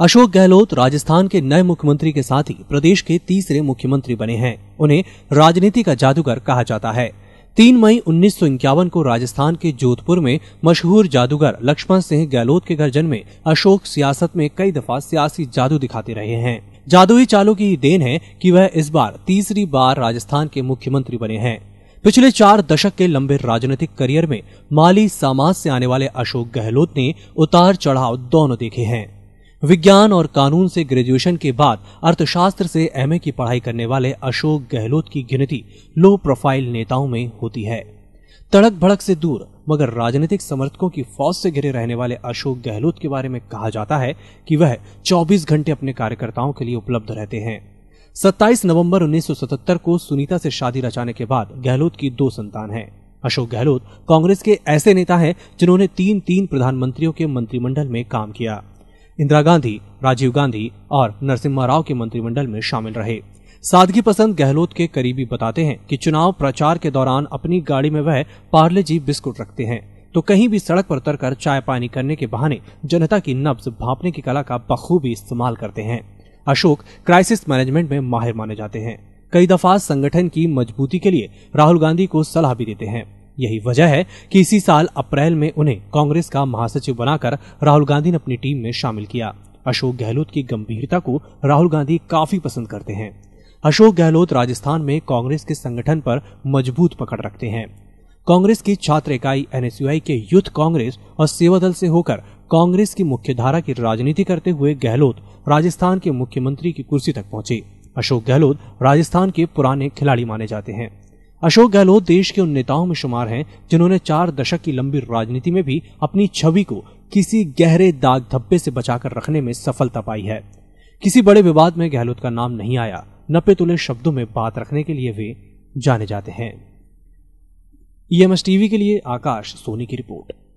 अशोक गहलोत राजस्थान के नए मुख्यमंत्री के साथ ही प्रदेश के तीसरे मुख्यमंत्री बने हैं उन्हें राजनीति का जादूगर कहा जाता है तीन मई उन्नीस को राजस्थान के जोधपुर में मशहूर जादूगर लक्ष्मण सिंह गहलोत के घर जन्मे अशोक सियासत में कई दफा सियासी जादू दिखाते रहे हैं जादुई चालों की देन है कि वह इस बार तीसरी बार राजस्थान के मुख्यमंत्री बने हैं पिछले चार दशक के लंबे राजनीतिक करियर में माली समाज से आने वाले अशोक गहलोत ने उतार चढ़ाव दोनों देखे हैं विज्ञान और कानून से ग्रेजुएशन के बाद अर्थशास्त्र से एमए की पढ़ाई करने वाले अशोक गहलोत की गिनती लो प्रोफाइल नेताओं में होती है तड़क भड़क से दूर मगर राजनीतिक समर्थकों की फौज से घिरे रहने वाले अशोक गहलोत के बारे में कहा जाता है कि वह 24 घंटे अपने कार्यकर्ताओं के लिए उपलब्ध रहते हैं 27 नवंबर 1977 को सुनीता से शादी रचाने के बाद गहलोत की दो संतान हैं। अशोक गहलोत कांग्रेस के ऐसे नेता हैं जिन्होंने तीन तीन प्रधानमंत्रियों के मंत्रिमंडल में काम किया इंदिरा गांधी राजीव गांधी और नरसिम्हा राव के मंत्रिमंडल में शामिल रहे सादगी पसंद गहलोत के करीबी बताते हैं कि चुनाव प्रचार के दौरान अपनी गाड़ी में वह पार्ले जी बिस्कुट रखते हैं तो कहीं भी सड़क पर उतरकर चाय पानी करने के बहाने जनता की नब्ज भापने की कला का बखूबी इस्तेमाल करते हैं अशोक क्राइसिस मैनेजमेंट में माहिर माने जाते हैं कई दफा संगठन की मजबूती के लिए राहुल गांधी को सलाह भी देते हैं यही वजह है कि इसी साल अप्रैल में उन्हें कांग्रेस का महासचिव बनाकर राहुल गांधी ने अपनी टीम में शामिल किया अशोक गहलोत की गंभीरता को राहुल गांधी काफी पसंद करते हैं अशोक गहलोत राजस्थान में कांग्रेस के संगठन पर मजबूत पकड़ रखते हैं कांग्रेस की छात्र इकाई एनएसयूआई के यूथ कांग्रेस और सेवा दल से होकर कांग्रेस की मुख्यधारा की राजनीति करते हुए गहलोत राजस्थान के मुख्यमंत्री की कुर्सी तक पहुंचे अशोक गहलोत राजस्थान के पुराने खिलाड़ी माने जाते हैं अशोक गहलोत देश के उन नेताओं में शुमार हैं जिन्होंने चार दशक की लंबी राजनीति में भी अपनी छवि को किसी गहरे दाग धब्बे से बचाकर रखने में सफलता पाई है किसी बड़े विवाद में गहलोत का नाम नहीं आया नपे तुले शब्दों में बात रखने के लिए वे जाने जाते हैं ईएमएस e टीवी के लिए आकाश सोनी की रिपोर्ट